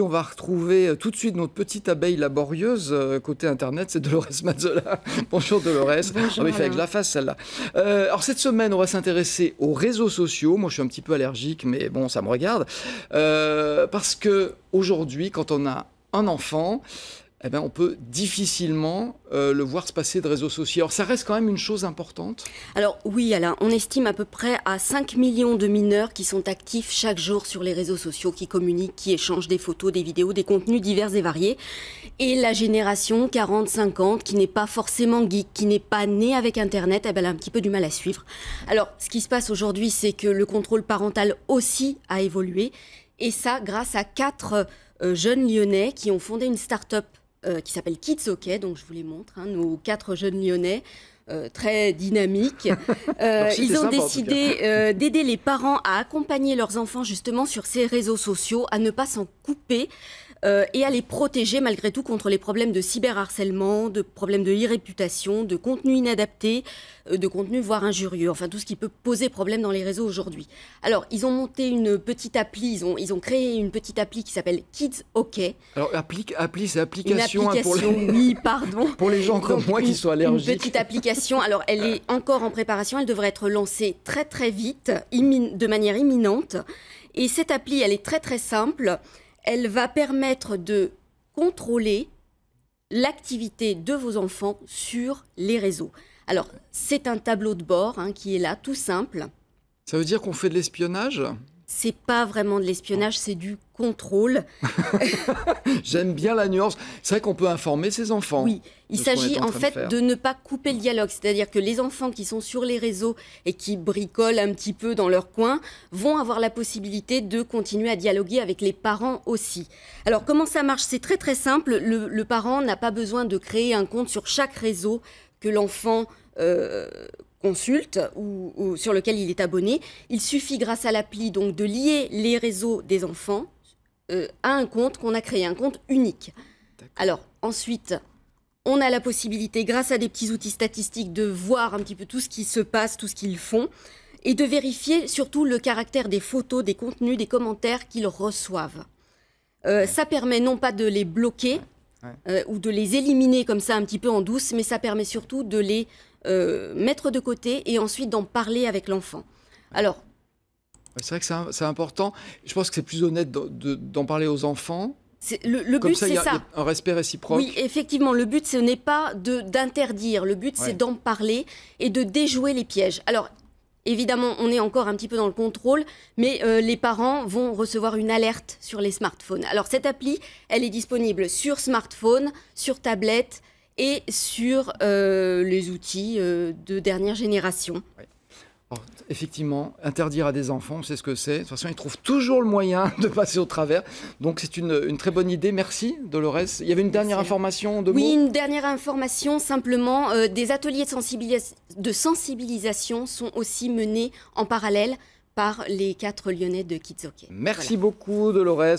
On va retrouver euh, tout de suite notre petite abeille laborieuse euh, côté internet, c'est Dolores Mazzola. Bonjour Dolores. Ah, Bonjour. On fait avec la face celle-là. Euh, alors cette semaine, on va s'intéresser aux réseaux sociaux. Moi, je suis un petit peu allergique, mais bon, ça me regarde. parce que aujourd'hui, quand on a un enfant, eh ben, on peut difficilement euh, le voir se passer de réseaux sociaux. Alors ça reste quand même une chose importante. Alors oui Alain, on estime à peu près à 5 millions de mineurs qui sont actifs chaque jour sur les réseaux sociaux, qui communiquent, qui échangent des photos, des vidéos, des contenus divers et variés. Et la génération 40-50 qui n'est pas forcément geek, qui n'est pas née avec Internet, eh ben, elle a un petit peu du mal à suivre. Alors ce qui se passe aujourd'hui, c'est que le contrôle parental aussi a évolué. Et ça grâce à quatre euh, jeunes lyonnais qui ont fondé une start-up euh, qui s'appelle Kids OK, donc je vous les montre, hein, nos quatre jeunes lyonnais. Euh, très dynamiques. Euh, ils ont décidé d'aider les parents à accompagner leurs enfants justement sur ces réseaux sociaux, à ne pas s'en couper. Euh, et à les protéger malgré tout contre les problèmes de cyberharcèlement, de problèmes de irréputation, de contenu inadapté, euh, de contenu voire injurieux, enfin tout ce qui peut poser problème dans les réseaux aujourd'hui. Alors, ils ont monté une petite appli, ils ont, ils ont créé une petite appli qui s'appelle Kids OK. Alors, appli, c'est application, hein, pour les... oui, pardon. pour les gens comme moi qui sont allergiques. Une petite application, alors elle est ah. encore en préparation, elle devrait être lancée très très vite, de manière imminente. Et cette appli, elle est très très simple elle va permettre de contrôler l'activité de vos enfants sur les réseaux. Alors, c'est un tableau de bord hein, qui est là, tout simple. Ça veut dire qu'on fait de l'espionnage c'est pas vraiment de l'espionnage, c'est du contrôle. J'aime bien la nuance. C'est vrai qu'on peut informer ses enfants. Oui, il s'agit en, fait de, ne pas couper le dialogue. C'est-à-dire que les enfants qui sont sur les réseaux et qui bricolent un petit peu dans leur coin vont avoir la possibilité de continuer à dialoguer avec les parents aussi. Alors comment ça marche C'est très très simple. Le, parent n'a pas besoin de créer un compte sur chaque réseau que l'enfant... Euh, consulte ou, sur lequel il est abonné. Il suffit grâce à l'appli donc de lier les réseaux des enfants euh, à un compte qu'on a créé, un compte unique. Alors ensuite, on a la possibilité grâce à des petits outils statistiques de voir un petit peu tout ce qui se passe, tout ce qu'ils font et de vérifier surtout le caractère des photos, des contenus, des commentaires qu'ils reçoivent. Euh, ça permet non pas de les bloquer euh, ou de les éliminer comme ça un petit peu en douce, mais ça permet surtout de les euh, mettre de côté et ensuite d'en parler avec l'enfant. Alors. C'est vrai que c'est important. Je pense que c'est plus honnête d'en parler aux enfants le, le but, c'est ça. un respect réciproque. Oui, effectivement, le but, ce n'est pas d'interdire. Le but, c'est d'en parler et de déjouer les pièges. Alors, évidemment, on est encore un petit peu dans le contrôle, mais euh, les parents vont recevoir une alerte sur les smartphones. Alors, cette appli, elle est disponible sur smartphone, sur tablette, et sur euh, les outils euh, de dernière génération. effectivement, interdire à des enfants, c'est ce que c'est. De toute façon, ils trouvent toujours le moyen de passer au travers. Donc, c'est une, très bonne idée. Merci, Dolores. Il y avait une dernière information de Oui, une dernière information, simplement. Euh, des ateliers de, sensibilisation sont aussi menés en parallèle par les quatre Lyonnais de Kitsoke. Merci beaucoup, Dolores.